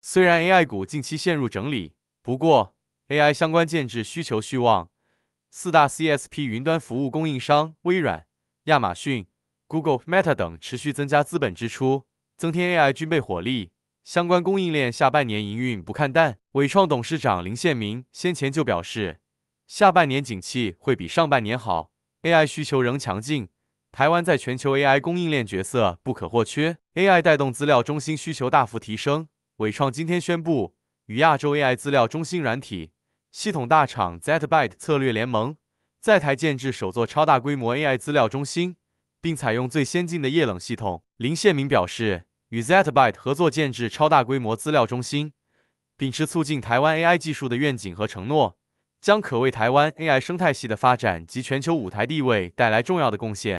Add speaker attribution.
Speaker 1: 虽然 AI 股近期陷入整理，不过 AI 相关建制需求续旺，四大 CSP 云端服务供应商微软、亚马逊、Google、Meta 等持续增加资本支出，增添 AI 军备火力，相关供应链下半年营运不看淡。伟创董事长林宪明先前就表示，下半年景气会比上半年好，AI 需求仍强劲，台湾在全球 AI 供应链角色不可或缺，AI 带动资料中心需求大幅提升。伟创今天宣布与亚洲 AI 资料中心软体系统大厂 Zettabyte 策略联盟，在台建制首座超大规模 AI 资料中心，并采用最先进的液冷系统。林宪明表示，与 Zettabyte 合作建制超大规模资料中心，秉持促进台湾 AI 技术的愿景和承诺，将可为台湾 AI 生态系的发展及全球舞台地位带来重要的贡献。